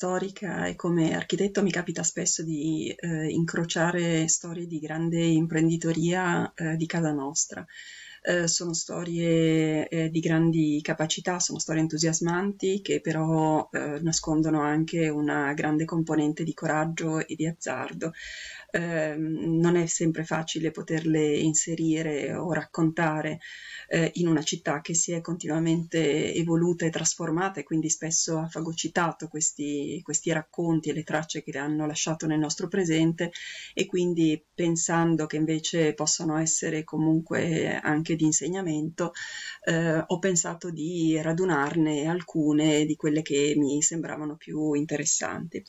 storica e come architetto mi capita spesso di eh, incrociare storie di grande imprenditoria eh, di casa nostra. Eh, sono storie eh, di grandi capacità, sono storie entusiasmanti che però eh, nascondono anche una grande componente di coraggio e di azzardo. Ehm, non è sempre facile poterle inserire o raccontare eh, in una città che si è continuamente evoluta e trasformata e quindi spesso ha fagocitato questi, questi racconti e le tracce che le hanno lasciato nel nostro presente e quindi pensando che invece possano essere comunque anche di insegnamento, eh, ho pensato di radunarne alcune di quelle che mi sembravano più interessanti.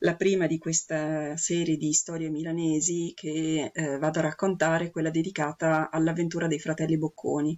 La prima di questa serie di storie milanesi che eh, vado a raccontare è quella dedicata all'avventura dei fratelli Bocconi,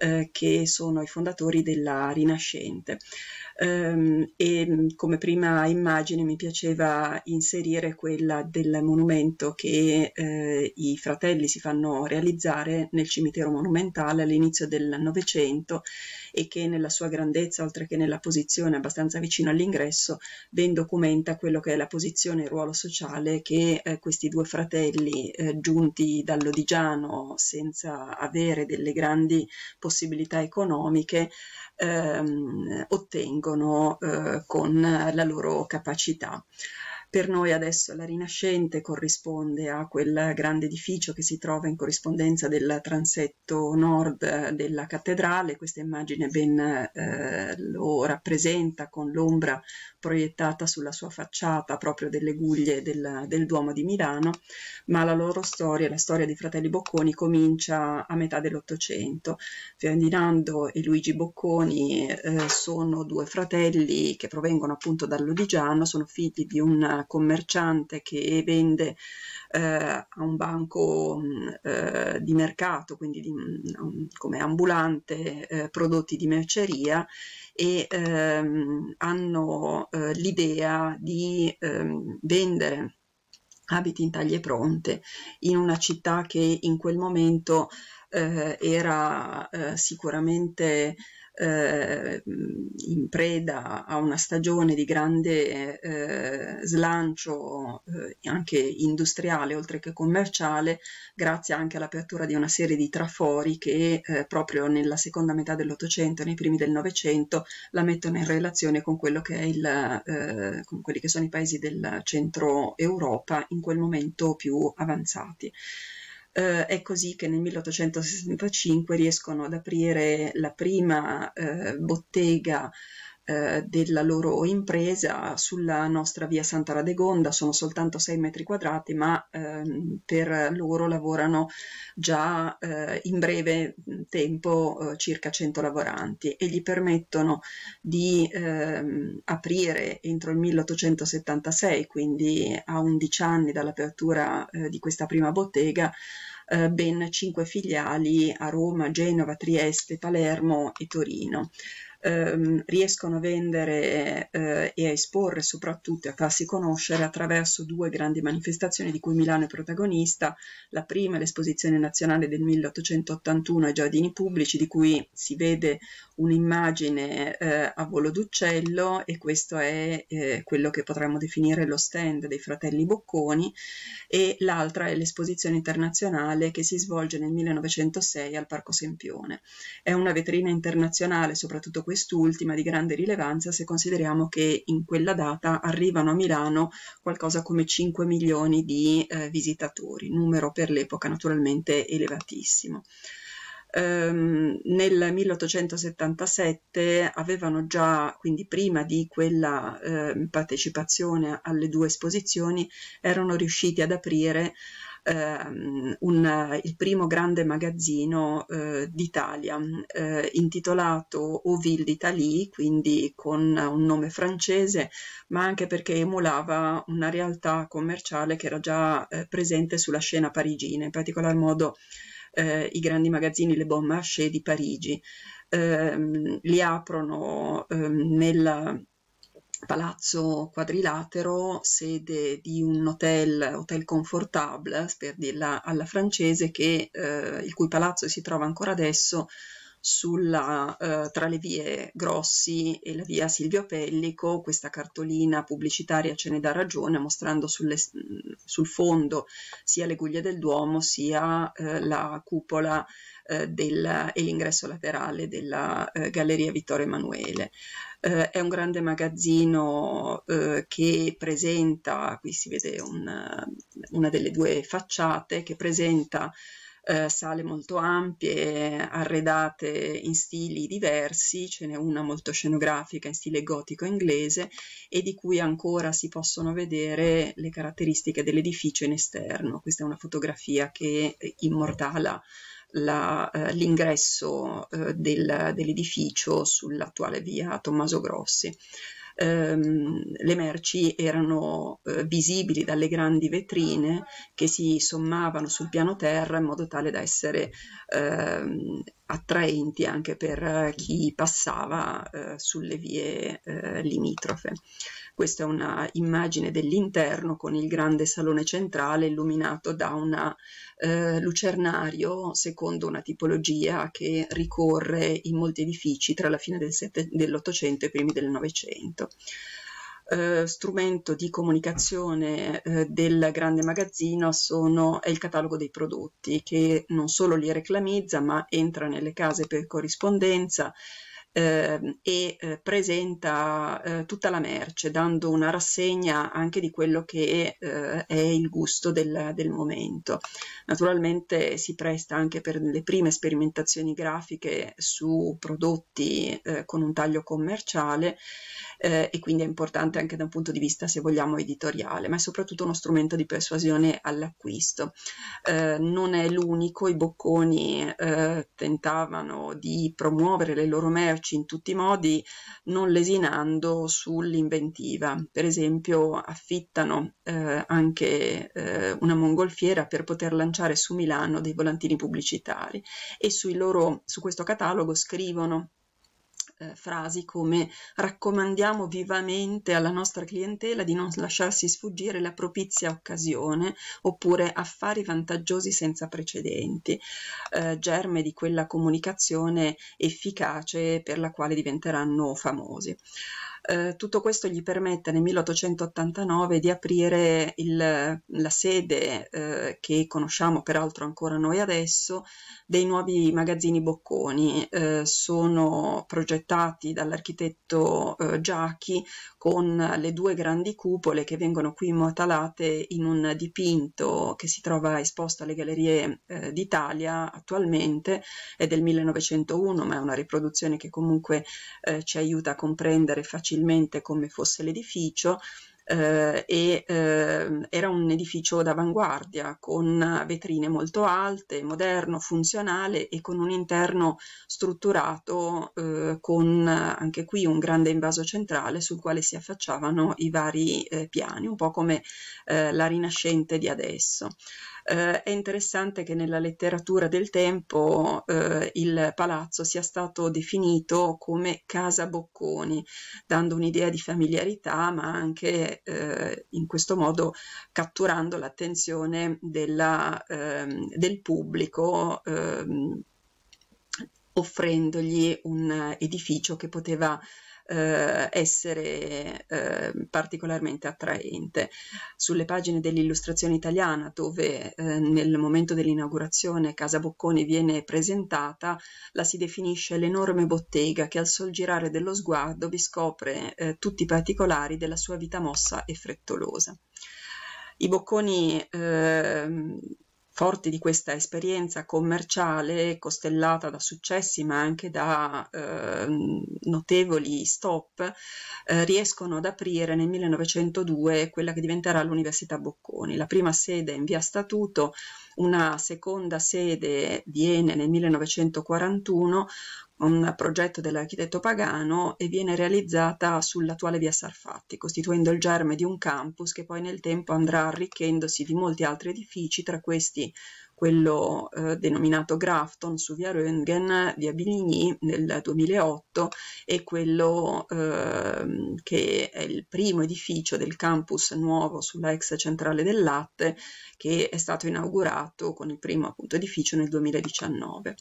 eh, che sono i fondatori della Rinascente. Um, e mm, come prima immagine mi piaceva inserire quella del monumento che eh, i fratelli si fanno realizzare nel cimitero monumentale all'inizio del Novecento e che nella sua grandezza, oltre che nella posizione abbastanza vicino all'ingresso, ben documenta quello che è la posizione e il ruolo sociale che eh, questi due fratelli, eh, giunti dall'Odigiano senza avere delle grandi possibilità, possibilità economiche ehm, ottengono eh, con la loro capacità. Per noi adesso la Rinascente corrisponde a quel grande edificio che si trova in corrispondenza del transetto nord eh, della cattedrale, questa immagine ben eh, lo rappresenta con l'ombra proiettata sulla sua facciata proprio delle guglie del, del Duomo di Milano, ma la loro storia, la storia dei fratelli Bocconi, comincia a metà dell'Ottocento. Ferdinando e Luigi Bocconi eh, sono due fratelli che provengono appunto dall'Odigiano, sono figli di un commerciante che vende eh, a un banco mm, eh, di mercato, quindi di, mm, come ambulante, eh, prodotti di merceria e ehm, hanno l'idea di ehm, vendere abiti in taglie pronte in una città che in quel momento eh, era eh, sicuramente eh, in preda a una stagione di grande eh, slancio eh, anche industriale oltre che commerciale, grazie anche all'apertura di una serie di trafori che eh, proprio nella seconda metà dell'Ottocento, e nei primi del Novecento, la mettono in relazione con, il, eh, con quelli che sono i paesi del centro Europa in quel momento più avanzati. Eh, è così che nel 1865 riescono ad aprire la prima eh, bottega eh, della loro impresa sulla nostra via Santa Radegonda, sono soltanto 6 metri quadrati, ma ehm, per loro lavorano già eh, in breve mm, tempo eh, circa 100 lavoranti e gli permettono di ehm, aprire entro il 1876, quindi a 11 anni dall'apertura eh, di questa prima bottega, eh, ben 5 filiali a Roma, Genova, Trieste, Palermo e Torino ehm, riescono a vendere eh, e a esporre soprattutto a farsi conoscere attraverso due grandi manifestazioni di cui Milano è protagonista. La prima è l'esposizione nazionale del 1881 ai giardini pubblici di cui si vede un'immagine eh, a volo d'uccello e questo è eh, quello che potremmo definire lo stand dei fratelli Bocconi e l'altra è l'esposizione internazionale che si svolge nel 1906 al Parco Sempione. È una vetrina internazionale, soprattutto quest'ultima di grande rilevanza se consideriamo che in quella data arrivano a Milano qualcosa come 5 milioni di eh, visitatori, numero per l'epoca naturalmente elevatissimo. Um, nel 1877 avevano già, quindi prima di quella eh, partecipazione alle due esposizioni, erano riusciti ad aprire ehm, un, il primo grande magazzino eh, d'Italia eh, intitolato Oville d'Italie, quindi con un nome francese, ma anche perché emulava una realtà commerciale che era già eh, presente sulla scena parigina, in particolar modo eh, i grandi magazzini Le Bon Marché di Parigi. Ehm, li aprono ehm, nel palazzo quadrilatero, sede di un hotel, hotel confortable, per dirla alla francese, che, eh, il cui palazzo si trova ancora adesso sulla, eh, tra le vie Grossi e la via Silvio Pellico, questa cartolina pubblicitaria ce ne dà ragione, mostrando sulle, sul fondo sia le guglie del Duomo sia eh, la cupola eh, della, e l'ingresso laterale della eh, Galleria Vittorio Emanuele. Eh, è un grande magazzino eh, che presenta, qui si vede una, una delle due facciate, che presenta eh, sale molto ampie, arredate in stili diversi, ce n'è una molto scenografica in stile gotico inglese e di cui ancora si possono vedere le caratteristiche dell'edificio in esterno. Questa è una fotografia che immortala eh, l'ingresso eh, del, dell'edificio sull'attuale via Tommaso Grossi. Ehm, le merci erano eh, visibili dalle grandi vetrine che si sommavano sul piano terra in modo tale da essere ehm, attraenti anche per eh, chi passava eh, sulle vie eh, limitrofe. Questa è un'immagine dell'interno con il grande salone centrale illuminato da un eh, lucernario secondo una tipologia che ricorre in molti edifici tra la fine del sette, dell'Ottocento e i primi del Novecento eh, strumento di comunicazione eh, del grande magazzino sono, è il catalogo dei prodotti che non solo li reclamizza ma entra nelle case per corrispondenza, eh, e eh, presenta eh, tutta la merce, dando una rassegna anche di quello che eh, è il gusto del, del, momento. Naturalmente si presta anche per le prime sperimentazioni grafiche su prodotti eh, con un taglio commerciale eh, e quindi è importante anche da un punto di vista, se vogliamo, editoriale, ma è soprattutto uno strumento di persuasione all'acquisto. non è l'unico, i bocconi tentavano di promuovere le loro merci migliorarci in tutti i modi non lesinando sull'inventiva. Per esempio affittano eh, anche eh, una mongolfiera per poter lanciare su Milano dei volantini pubblicitari e loro, su questo catalogo scrivono eh, frasi come raccomandiamo vivamente alla nostra clientela di non lasciarsi sfuggire la propizia occasione oppure affari vantaggiosi senza precedenti, eh, germe di quella comunicazione efficace per la quale diventeranno famosi. Eh, tutto questo gli permette nel 1889 di aprire il, la sede eh, che conosciamo peraltro ancora noi adesso dei nuovi magazzini Bocconi. Eh, sono progettati dall'architetto eh, Giachi con le due grandi cupole che vengono qui immortalate in un dipinto che si trova esposto alle gallerie eh, d'Italia attualmente, è del 1901 ma è una riproduzione che comunque ci aiuta a comprendere facilmente facilmente come fosse l'edificio eh, e eh, era un edificio d'avanguardia con vetrine molto alte, moderno, funzionale e con un interno strutturato eh, con anche qui un grande invaso centrale sul quale si affacciavano i vari eh, piani, un po' come eh, la rinascente di adesso. Eh, è interessante che nella letteratura del tempo eh, il palazzo sia stato definito come casa bocconi, dando un'idea di familiarità, ma anche eh, in questo modo catturando l'attenzione della, ehm, del pubblico ehm, offrendogli un edificio che poteva eh, essere eh, particolarmente attraente. Sulle pagine dell'illustrazione italiana, dove eh, nel momento dell'inaugurazione Casa Bocconi viene presentata, la si definisce l'enorme bottega che al sol girare dello sguardo vi scopre eh, tutti i particolari della sua vita mossa e frettolosa. I bocconi ehm, Forti di questa esperienza commerciale costellata da successi ma anche da eh, notevoli stop, eh, riescono ad aprire nel 1902 quella che diventerà l'Università Bocconi, la prima sede in via Statuto, una seconda sede viene nel 1941 un progetto dell'architetto Pagano e viene realizzata sull'attuale via Sarfatti, costituendo il germe di un campus che poi nel tempo andrà arricchendosi di molti altri edifici, tra questi quello eh, denominato Grafton su via Röntgen, via Biligny nel 2008 e quello eh, che è il primo edificio del campus nuovo sulla ex centrale del latte che è stato inaugurato con il primo appunto edificio nel 2019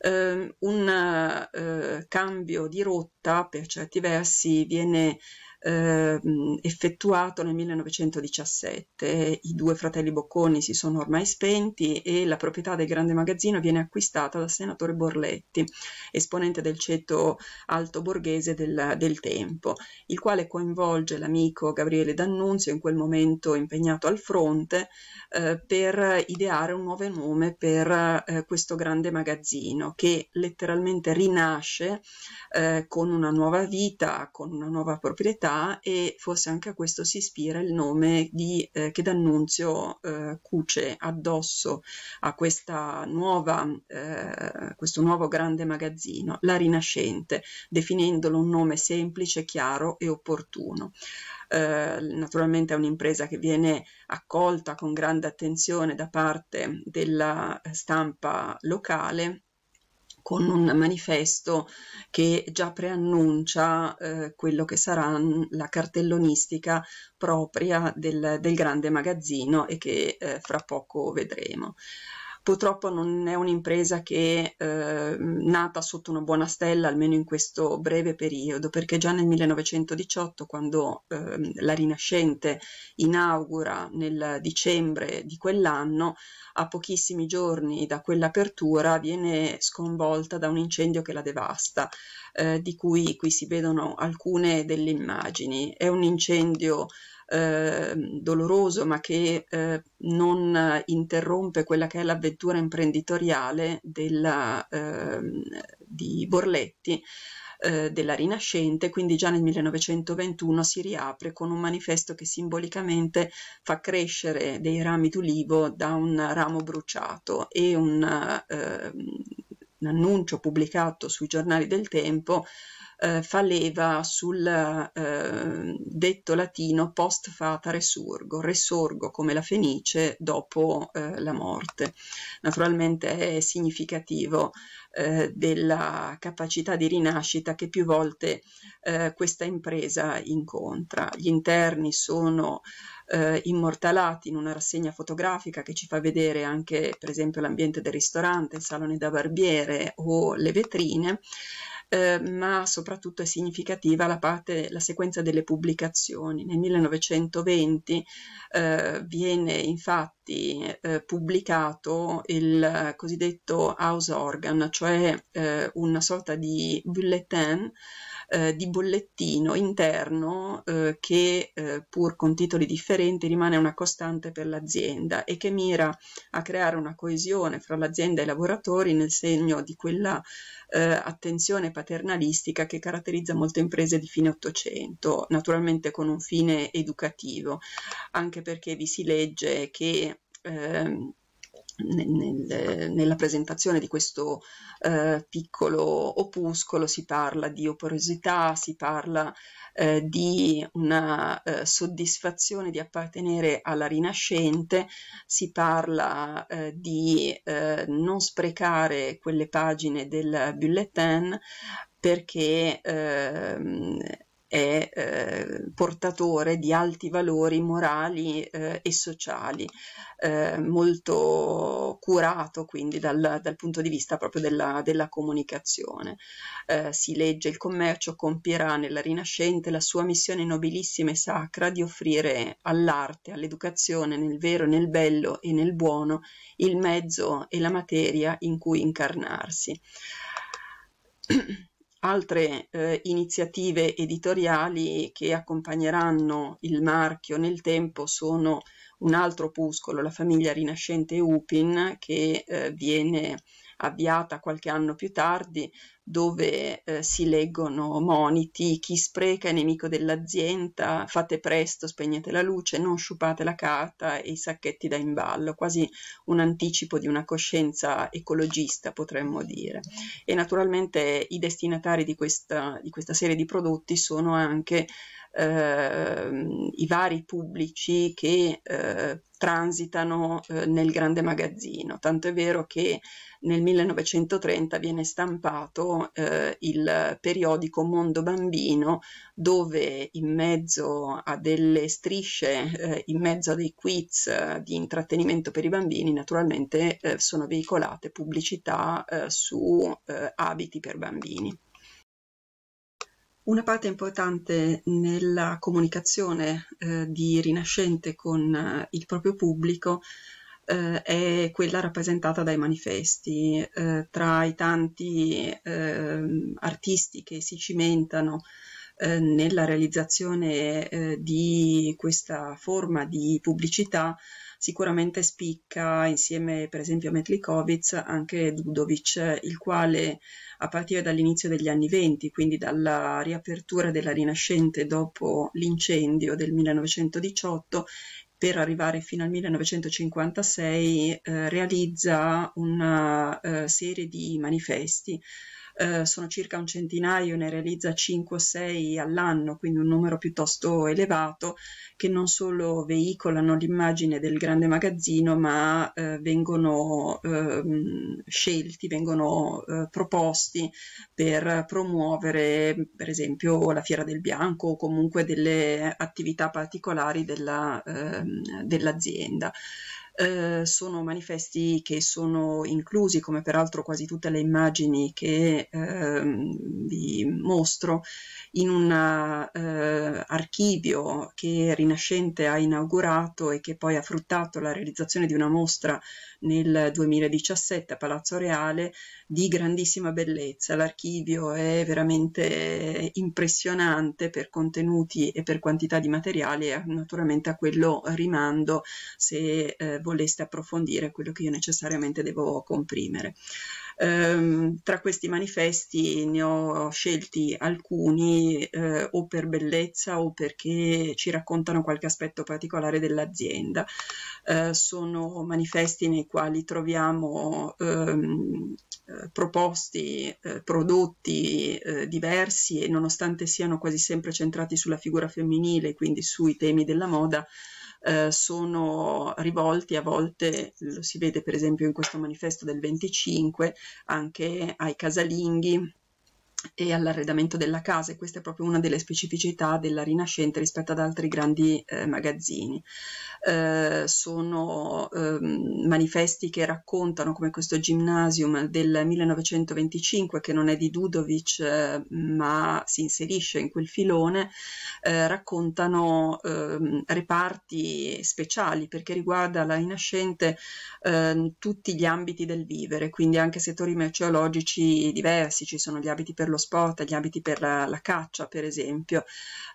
eh, un eh, cambio di rotta per certi versi viene eh, effettuato nel 1917. I due fratelli Bocconi si sono ormai spenti e la proprietà del grande magazzino viene acquistata dal senatore Borletti, esponente del ceto alto borghese del, del tempo, il quale coinvolge l'amico Gabriele D'Annunzio, in quel momento impegnato al fronte, eh, per ideare un nuovo nome per eh, questo grande magazzino che letteralmente rinasce eh, con una nuova vita, con una nuova proprietà città e forse anche a questo si ispira il nome di, eh, che D'Annunzio eh, cuce addosso a nuova, eh, questo nuovo grande magazzino, la Rinascente, definendolo un nome semplice, chiaro e opportuno. Eh, naturalmente è un'impresa che viene accolta con grande attenzione da parte della stampa locale con un manifesto che già preannuncia eh, quello che sarà la cartellonistica propria del, del grande magazzino e che eh, fra poco vedremo purtroppo non è un'impresa che eh, nata sotto una buona stella, almeno in questo breve periodo, perché già nel 1918, quando eh, la Rinascente inaugura nel dicembre di quell'anno, a pochissimi giorni da quell'apertura viene sconvolta da un incendio che la devasta, eh, di cui qui si vedono alcune delle immagini. È un incendio eh, doloroso ma che eh, non interrompe quella che è l'avventura imprenditoriale della, ehm, di Borletti eh, della Rinascente, quindi già nel 1921 si riapre con un manifesto che simbolicamente fa crescere dei rami d'ulivo da un ramo bruciato e un, eh, un annuncio pubblicato sui giornali del tempo eh, fa leva sul eh, detto latino post fata resurgo, resorgo come la fenice dopo eh, la morte. Naturalmente è significativo eh, della capacità di rinascita che più volte eh, questa impresa incontra. Gli interni sono eh, immortalati in una rassegna fotografica che ci fa vedere anche per esempio l'ambiente del ristorante, il salone da barbiere o le vetrine Ehm, ma soprattutto è significativa la, parte, la sequenza delle pubblicazioni. Nel 1920 eh, viene infatti eh, pubblicato il cosiddetto House Organ, cioè eh, una sorta di bulletin eh, di bollettino interno eh, che eh, pur con titoli differenti rimane una costante per l'azienda e che mira a creare una coesione fra l'azienda e i lavoratori nel segno di quella eh, attenzione paternalistica che caratterizza molte imprese di fine Ottocento, naturalmente con un fine educativo, anche perché vi si legge che ehm, nel, nella presentazione di questo eh, piccolo opuscolo si parla di oporosità, si parla eh, di una eh, soddisfazione di appartenere alla rinascente, si parla eh, di eh, non sprecare quelle pagine del bulletin perché ehm, è eh, portatore di alti valori morali eh, e sociali, eh, molto curato quindi dal, dal, punto di vista proprio della, della comunicazione. Eh, si legge il commercio compirà nella Rinascente la sua missione nobilissima e sacra di offrire all'arte, all'educazione, nel vero, nel bello e nel buono, il mezzo e la materia in cui incarnarsi. altre eh, iniziative editoriali che accompagneranno il marchio nel tempo sono un altro opuscolo, la famiglia rinascente Upin, che eh, viene avviata qualche anno più tardi, dove eh, si leggono moniti, chi spreca è nemico dell'azienda, fate presto, spegnete la luce, non sciupate la carta e i sacchetti da imballo, quasi un anticipo di una coscienza ecologista potremmo dire. E naturalmente i destinatari di questa, di questa serie di prodotti sono anche Ehm, i vari pubblici che eh, transitano eh, nel grande magazzino, tanto è vero che nel 1930 viene stampato eh, il periodico Mondo Bambino dove in mezzo a delle strisce, eh, in mezzo a dei quiz eh, di intrattenimento per i bambini naturalmente sono veicolate pubblicità su abiti per bambini. Una parte importante nella comunicazione eh, di Rinascente con eh, il proprio pubblico eh, è quella rappresentata dai manifesti. Eh, tra i tanti ehm, artisti che si cimentano eh, nella realizzazione eh, di questa forma di pubblicità Sicuramente spicca insieme per esempio a Metlikovic anche Dudovic, il quale a partire dall'inizio degli anni 20, quindi dalla riapertura della Rinascente dopo l'incendio del 1918, per arrivare fino al 1956 eh, realizza una eh, serie di manifesti eh, sono circa un centinaio, ne realizza 5 o 6 all'anno, quindi un numero piuttosto elevato, che non solo veicolano l'immagine del grande magazzino, ma eh, vengono eh, scelti, vengono eh, proposti per promuovere, per esempio, la Fiera del Bianco o comunque delle attività particolari della, ehm, dell'azienda. Eh, sono manifesti che sono inclusi, come peraltro quasi tutte le immagini che eh, vi mostro, in un eh, archivio che Rinascente ha inaugurato e che poi ha fruttato la realizzazione di una mostra nel 2017 a Palazzo Reale di grandissima bellezza. L'archivio è veramente impressionante per contenuti e per quantità di materiali e naturalmente a quello rimando se eh, voleste approfondire quello che io necessariamente devo comprimere. Ehm, tra questi manifesti ne ho scelti alcuni eh, o per bellezza o perché ci raccontano qualche aspetto particolare dell'azienda. Eh, sono manifesti nei quali troviamo ehm, eh, proposti eh, prodotti eh, diversi e nonostante siano quasi sempre centrati sulla figura femminile, quindi sui temi della moda, eh, sono rivolti a volte, lo si vede per esempio in questo manifesto del 25, anche ai casalinghi e all'arredamento della casa e questa è proprio una delle specificità della Rinascente rispetto ad altri grandi eh, magazzini. Eh, sono eh, manifesti che raccontano come questo gymnasium del 1925 che non è di Dudovic eh, ma si inserisce in quel filone, eh, raccontano ehm, reparti speciali perché riguarda la Rinascente ehm, tutti gli ambiti del vivere, quindi anche settori merceologici diversi, ci sono gli abiti per per lo sport, gli abiti per la, la caccia, per esempio,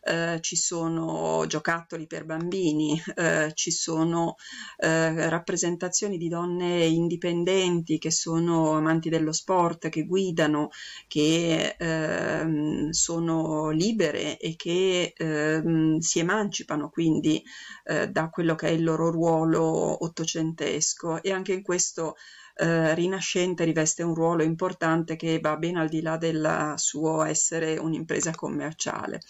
eh, ci sono giocattoli per bambini, eh, ci sono eh, rappresentazioni di donne indipendenti che sono amanti dello sport, che guidano, che ehm, sono libere e che ehm, si emancipano quindi eh, da quello che è il loro ruolo ottocentesco e anche in questo eh, rinascente riveste un ruolo importante che va ben al di là del suo essere un'impresa commerciale.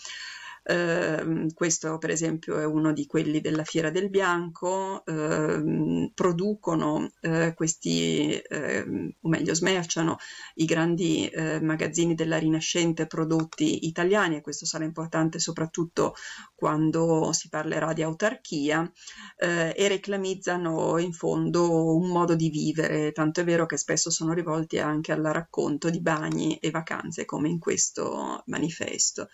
Ehm, questo per esempio è uno di quelli della Fiera del Bianco, eh, producono eh, questi, ehm, o meglio smerciano, i grandi eh, magazzini della Rinascente prodotti italiani e questo sarà importante soprattutto quando si parlerà di autarchia eh, e reclamizzano in fondo un modo di vivere, tanto è vero che spesso sono rivolti anche al racconto di bagni e vacanze come in questo manifesto.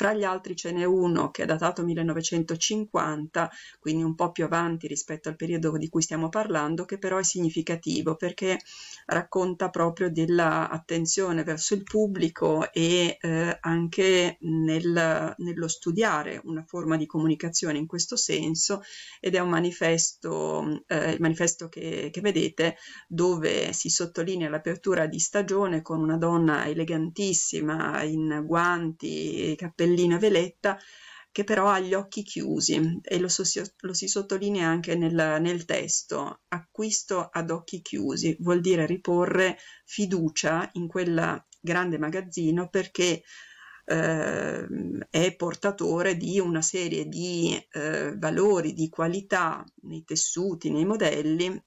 Fra gli altri ce n'è uno che è datato 1950, quindi un po' più avanti rispetto al periodo di cui stiamo parlando, che però è significativo perché racconta proprio dell'attenzione verso il pubblico e eh, anche nel, nello studiare una forma di comunicazione in questo senso ed è un manifesto, eh, il manifesto che, che vedete dove si sottolinea l'apertura di stagione con una donna elegantissima in guanti e cappellini sorellina Veletta, che però ha gli occhi chiusi e lo, so, lo si sottolinea anche nel, nel, testo. Acquisto ad occhi chiusi vuol dire riporre fiducia in quel grande magazzino perché eh, è portatore di una serie di eh, valori, di qualità nei tessuti, nei modelli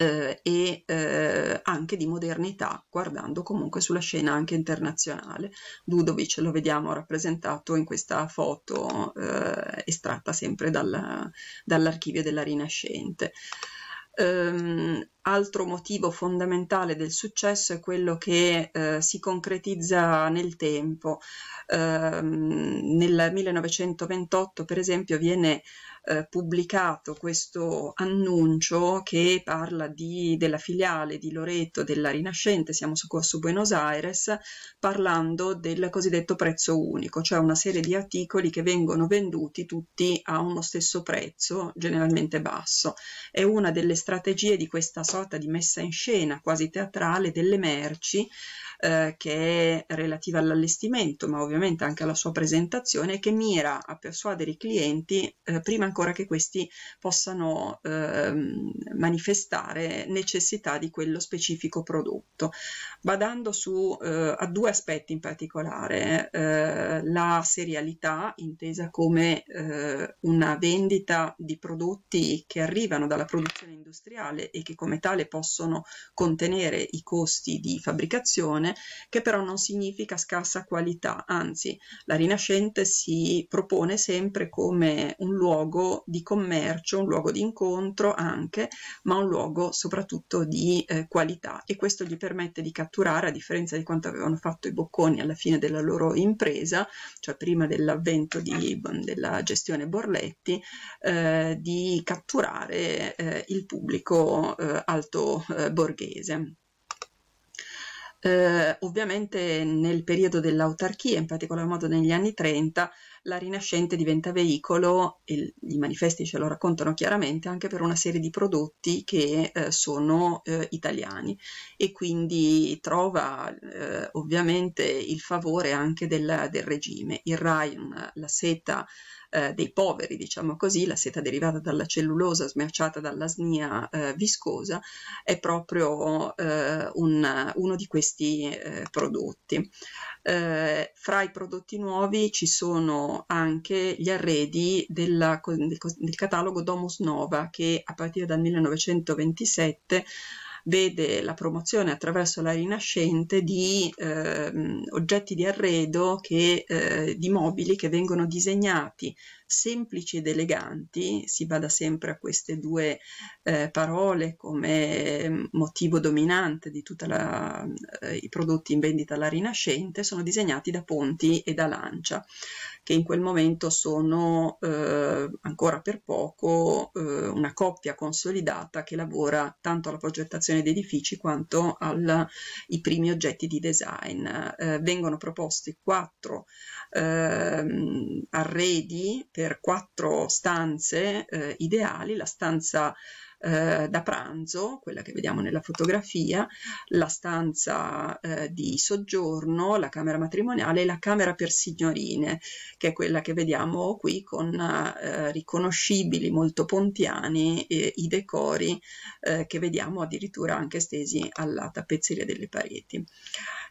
eh, e eh, anche di modernità, guardando comunque sulla scena anche internazionale. Ludovic lo vediamo rappresentato in questa foto eh, estratta sempre dalla, dall'archivio della Rinascente. Um, altro motivo fondamentale del successo è quello che eh, si concretizza nel tempo. Um, nel 1928, per esempio, viene eh, pubblicato questo annuncio che parla di, della filiale di Loreto della Rinascente, siamo su Corso Buenos Aires, parlando del cosiddetto prezzo unico, cioè una serie di articoli che vengono venduti tutti a uno stesso prezzo, generalmente basso. È una delle strategie di questa sorta di messa in scena quasi teatrale delle merci eh, che è relativa all'allestimento, ma ovviamente anche alla sua presentazione, che mira a persuadere i clienti eh, prima ancora che questi possano ehm, manifestare necessità di quello specifico prodotto. Badando su, eh, a due aspetti in particolare, eh, la serialità intesa come eh, una vendita di prodotti che arrivano dalla produzione industriale e che come tale possono contenere i costi di fabbricazione, che però non significa scarsa qualità, anzi la Rinascente si propone sempre come un luogo luogo di commercio, un luogo di incontro anche, ma un luogo soprattutto di eh, qualità e questo gli permette di catturare, a differenza di quanto avevano fatto i bocconi alla fine della loro impresa, cioè prima dell'avvento di, della gestione Borletti, eh, di catturare eh, il pubblico eh, alto eh, borghese. Eh, ovviamente nel periodo dell'autarchia, in particolar modo negli anni 30, la Rinascente diventa veicolo, e i manifesti ce lo raccontano chiaramente, anche per una serie di prodotti che eh, sono eh, italiani e quindi trova eh, ovviamente il favore anche del, del regime. Il Rai, la seta eh, dei poveri, diciamo così, la seta derivata dalla cellulosa smerciata dall'asnia eh, viscosa, è proprio eh, un, uno di questi eh, prodotti. Eh, fra i prodotti nuovi ci sono anche gli arredi della, del, del catalogo Domus Nova che a partire dal 1927 vede la promozione attraverso la rinascente di eh, oggetti di arredo che, eh, di mobili che vengono disegnati semplici ed eleganti, si bada sempre a queste due eh, parole come ehm, motivo dominante di tutti eh, i prodotti in vendita alla Rinascente, sono disegnati da Ponti e da Lancia, che in quel momento sono eh, ancora per poco eh, una coppia consolidata che lavora tanto alla progettazione di edifici quanto ai primi oggetti di design. Eh, vengono proposti quattro ehm, arredi per quattro stanze eh, ideali, la stanza eh, da pranzo, quella che vediamo nella fotografia, la stanza eh, di soggiorno, la camera matrimoniale e la camera per signorine, che è quella che vediamo qui con eh, riconoscibili, molto pontiani, i decori eh, che vediamo addirittura anche stesi alla tappezzeria delle pareti.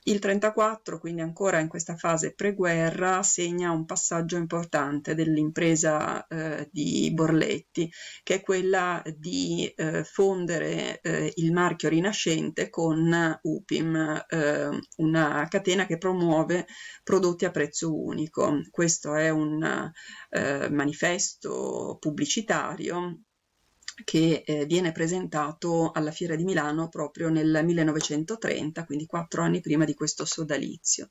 Il 34, quindi ancora in questa fase preguerra, segna un passaggio importante dell'impresa eh, di Borletti, che è quella di eh, fondere eh, il marchio Rinascente con UPIM, eh, una catena che promuove prodotti a prezzo unico. Questo è un eh, manifesto pubblicitario che eh, viene presentato alla Fiera di Milano proprio nel 1930, quindi quattro anni prima di questo sodalizio.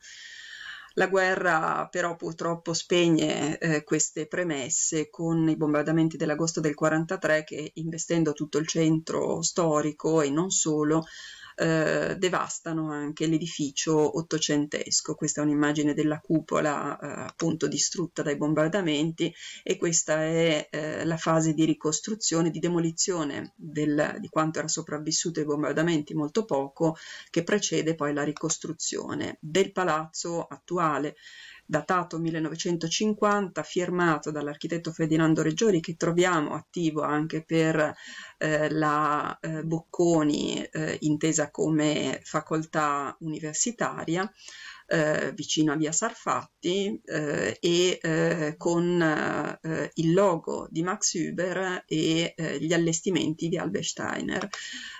La guerra però purtroppo spegne eh, queste premesse con i bombardamenti dell'agosto del 43 che investendo tutto il centro storico e non solo eh, devastano anche l'edificio ottocentesco. Questa è un'immagine della cupola eh, appunto distrutta dai bombardamenti e questa è eh, la fase di ricostruzione, di demolizione del, di quanto era sopravvissuto ai bombardamenti, molto poco, che precede poi la ricostruzione del palazzo attuale datato 1950, firmato dall'architetto Ferdinando Reggiori, che troviamo attivo anche per eh, la eh, Bocconi, eh, intesa come facoltà universitaria. Eh, vicino a via Sarfatti eh, e eh, con eh, il logo di Max Huber e eh, gli allestimenti di Albert Steiner.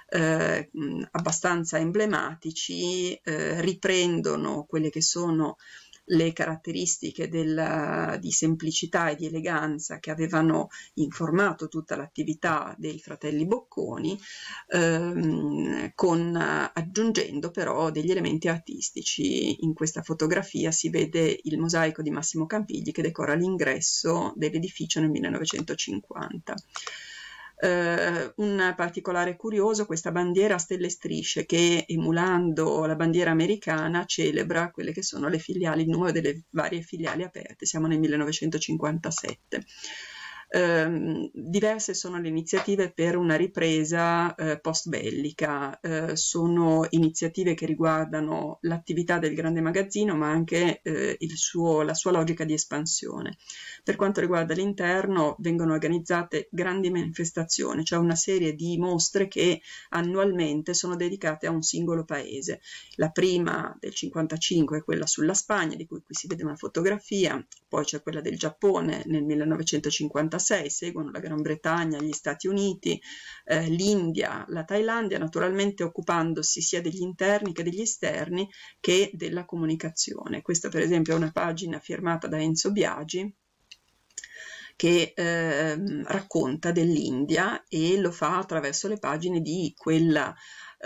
Eh, abbastanza emblematici, riprendono quelle che sono le caratteristiche del, eh, di semplicità e di eleganza che avevano informato tutta l'attività dei fratelli Bocconi, ehm, con, eh, aggiungendo però degli elementi artistici. In questa fotografia si vede il mosaico di Massimo Campigli che decora l'ingresso dell'edificio nel 1950. Eh, un particolare curioso, questa bandiera a stelle e strisce che emulando la bandiera americana celebra quelle che sono le filiali, il numero delle varie filiali aperte, siamo nel 1957. Eh, diverse sono le iniziative per una ripresa eh, post bellica, eh, sono iniziative che riguardano l'attività del grande magazzino ma anche eh, suo, la sua logica di espansione. Per quanto riguarda l'interno vengono organizzate grandi manifestazioni, cioè una serie di mostre che annualmente sono dedicate a un singolo paese. La prima del 55 è quella sulla Spagna, di cui qui si vede una fotografia, poi c'è quella del Giappone nel 1956 2006, seguono la Gran Bretagna, gli Stati Uniti, eh, l'India, la Thailandia, naturalmente occupandosi sia degli interni che degli esterni che della comunicazione. Questa per esempio è una pagina firmata da Enzo Biagi che eh, racconta dell'India e lo fa attraverso le pagine di quella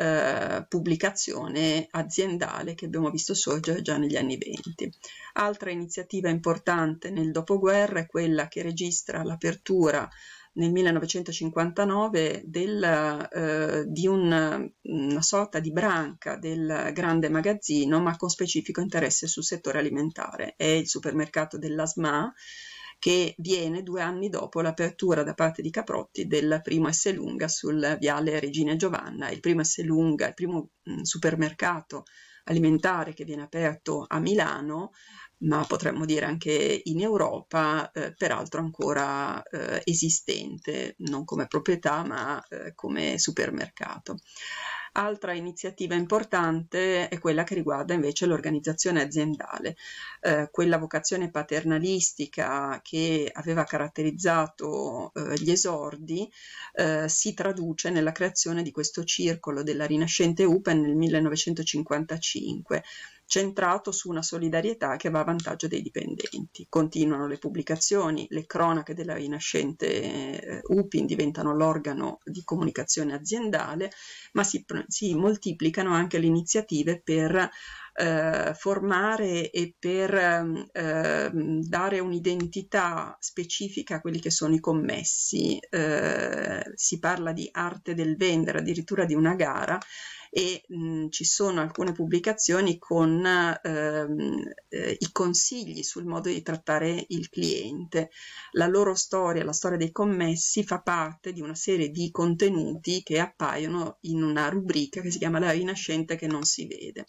eh, pubblicazione aziendale che abbiamo visto sorgere già negli anni 20. Altra iniziativa importante nel dopoguerra è quella che registra l'apertura nel 1959 del, eh, di un, una sorta di branca del grande magazzino, ma con specifico interesse sul settore alimentare. È il supermercato dell'ASMA che viene due anni dopo l'apertura da parte di Caprotti del primo S Lunga sul viale Regina Giovanna, il primo S Lunga, il primo mh, mm, supermercato alimentare che viene aperto a Milano ma potremmo dire anche in Europa, eh, peraltro ancora eh, esistente, non come proprietà ma eh, come supermercato. Altra iniziativa importante è quella che riguarda invece l'organizzazione aziendale, eh, quella vocazione paternalistica che aveva caratterizzato eh, gli esordi eh, si traduce nella creazione di questo circolo della rinascente UPEN nel 1955 centrato su una solidarietà che va a vantaggio dei dipendenti. Continuano le pubblicazioni, le cronache della rinascente eh, UPIN diventano l'organo di comunicazione aziendale, ma si, si moltiplicano anche le iniziative per eh, formare e per eh, dare un'identità specifica a quelli che sono i commessi. Eh, si parla di arte del vendere, addirittura di una gara e mh, ci sono alcune pubblicazioni con ehm, eh, i consigli sul modo di trattare il cliente. La loro storia, la storia dei commessi, fa parte di una serie di contenuti che appaiono in una rubrica che si chiama La rinascente che non si vede.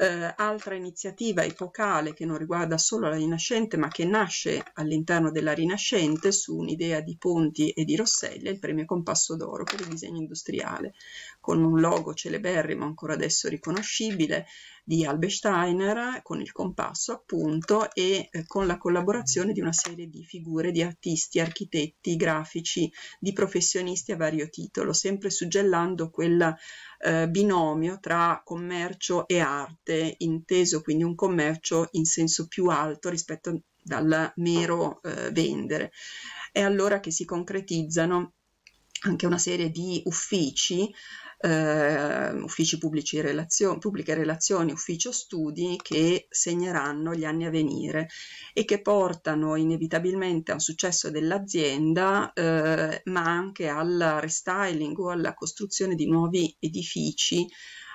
Eh, altra iniziativa epocale che non riguarda solo la Rinascente ma che nasce all'interno della Rinascente su un'idea di Ponti e di Rosselli è il premio Compasso d'Oro per il disegno industriale con un logo celeberrimo ancora adesso riconoscibile di Albe Steiner con il compasso appunto e eh, con la collaborazione di una serie di figure di artisti, architetti, grafici, di professionisti a vario titolo, sempre suggellando quel eh, binomio tra commercio e arte, inteso quindi un commercio in senso più alto rispetto dal mero eh, vendere. È allora che si concretizzano anche una serie di uffici eh, uffici pubblici relazioni, pubbliche relazioni, ufficio studi che segneranno gli anni a venire e che portano inevitabilmente a un successo dell'azienda eh, ma anche al restyling o alla costruzione di nuovi edifici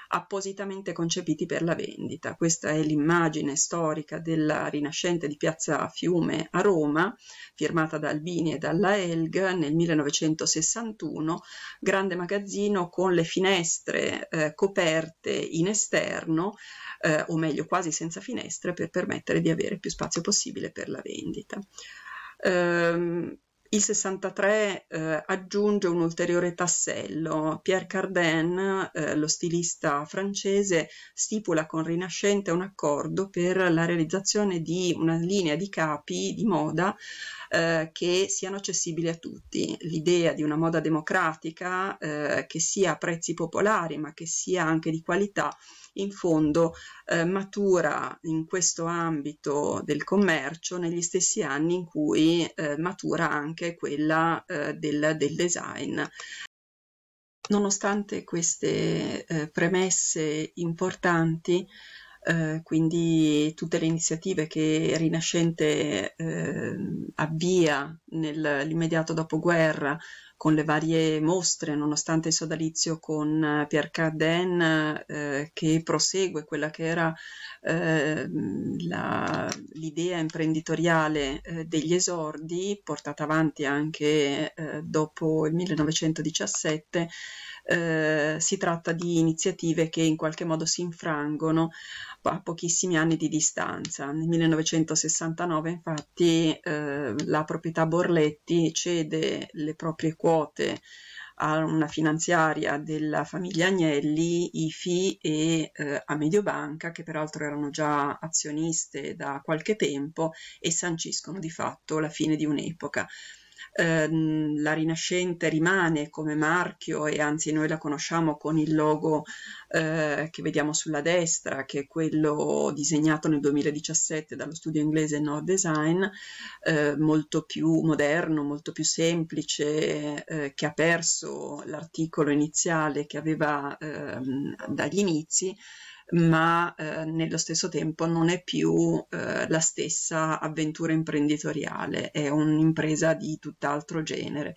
appositamente concepiti per la vendita. Questa è l'immagine storica della rinascente di Piazza Fiume a Roma, firmata da Albini e dalla Elg nel 1961, grande magazzino con le finestre eh, coperte in esterno, eh, o meglio quasi senza finestre, per permettere di avere più spazio possibile per la vendita. Um, il 63 eh, aggiunge un ulteriore tassello. Pierre Cardin, eh, lo stilista francese, stipula con Rinascente un accordo per la realizzazione di una linea di capi di moda eh, che siano accessibili a tutti. L'idea di una moda democratica eh, che sia a prezzi popolari ma che sia anche di qualità in fondo eh, matura in questo ambito del commercio negli stessi anni in cui eh, matura anche quella eh, del, del, design. Nonostante queste eh, premesse importanti, eh, quindi tutte le iniziative che Rinascente eh, avvia nell'immediato dopoguerra con le varie mostre, nonostante il sodalizio con eh, Pierre Cardin, eh, che prosegue quella che era eh, la, l'idea imprenditoriale eh, degli esordi, portata avanti anche eh, dopo il 1917, eh, si tratta di iniziative che in qualche modo si infrangono a pochissimi anni di distanza. Nel 1969 infatti eh, la proprietà Borletti cede le proprie quote a una finanziaria della famiglia Agnelli, IFI e eh, a Mediobanca, che peraltro erano già azioniste da qualche tempo, e sanciscono di fatto la fine di un'epoca ehm, la Rinascente rimane come marchio e anzi noi la conosciamo con il logo eh, che vediamo sulla destra, che è quello disegnato nel 2017 dallo studio inglese Nord Design, eh, molto più moderno, molto più semplice, eh, che ha perso l'articolo iniziale che aveva ehm, dagli inizi ma eh, nello stesso tempo non è più eh, la stessa avventura imprenditoriale, è un'impresa di tutt'altro genere.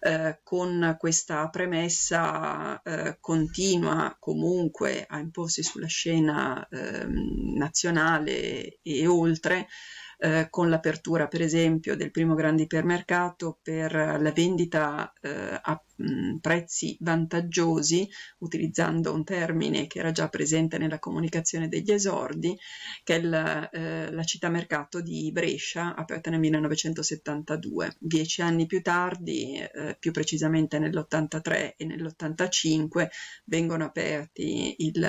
Eh, con questa premessa eh, continua comunque a imporsi sulla scena ehm, nazionale e oltre. Eh, con l'apertura per esempio del primo grande ipermercato per la vendita eh, a Mm, prezzi vantaggiosi, utilizzando un termine che era già presente nella comunicazione degli esordi, che è la, eh, la città mercato di Brescia, aperta nel 1972. Dieci anni più tardi, eh, più precisamente nell'83 e nell'85, vengono aperti il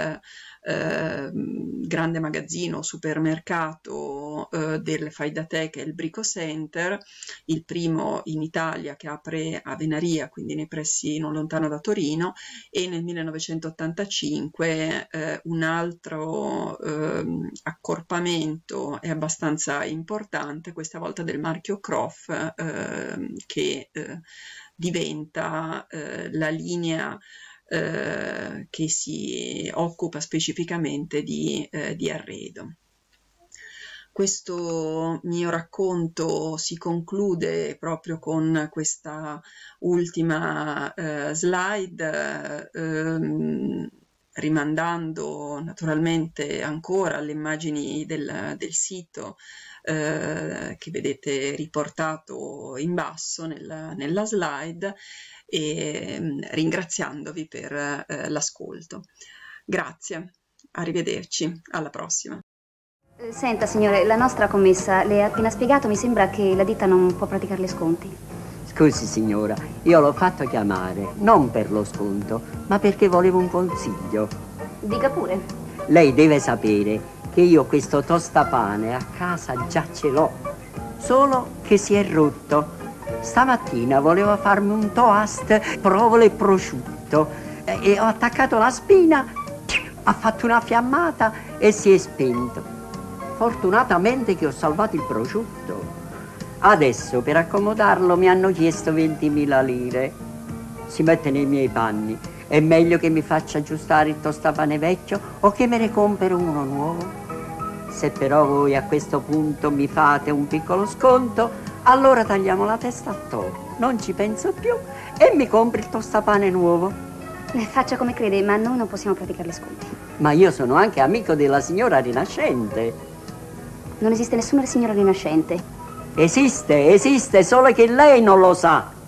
eh, grande magazzino supermercato eh, del Fai da te, che è il Brico Center, il primo in Italia che apre a Venaria, quindi nei prezzi Bressi, non lontano da Torino, e nel 1985 eh, un altro eh, accorpamento è abbastanza importante, questa volta del marchio Croft ehm, eh, che diventa eh, la linea eh, che si occupa specificamente di, eh, di arredo. Questo mio racconto si conclude proprio con questa ultima eh, slide, ehm, rimandando naturalmente ancora alle immagini del, del sito eh, che vedete riportato in basso nella, nella slide e ehm, mh, ringraziandovi per eh, l'ascolto. Grazie, arrivederci, alla prossima. Senta signore, la nostra commessa le ha appena spiegato, mi sembra che la ditta non può praticare praticarle sconti. Scusi signora, io l'ho fatto chiamare, non per lo sconto, ma perché volevo un consiglio. Dica pure. Lei deve sapere che io questo tostapane a casa già ce l'ho, solo che si è rotto. Stamattina volevo farmi un toast, provole prosciutto e ho attaccato la spina, ha fatto una fiammata e si è spento fortunatamente che ho salvato il prosciutto. Adesso per accomodarlo mi hanno chiesto 20.000 lire. Si mette nei miei panni. È meglio che mi faccia aggiustare il tostapane vecchio o che me ne compro uno nuovo. Se però voi a questo punto mi fate un piccolo sconto, allora tagliamo la testa a toro. Non ci penso più e mi compri il tostapane nuovo. Le faccia come crede, ma noi non possiamo praticare gli sconti. Ma io sono anche amico della signora Rinascente. Non esiste nessuna signora rinascente. Esiste, esiste, solo che lei non lo sa.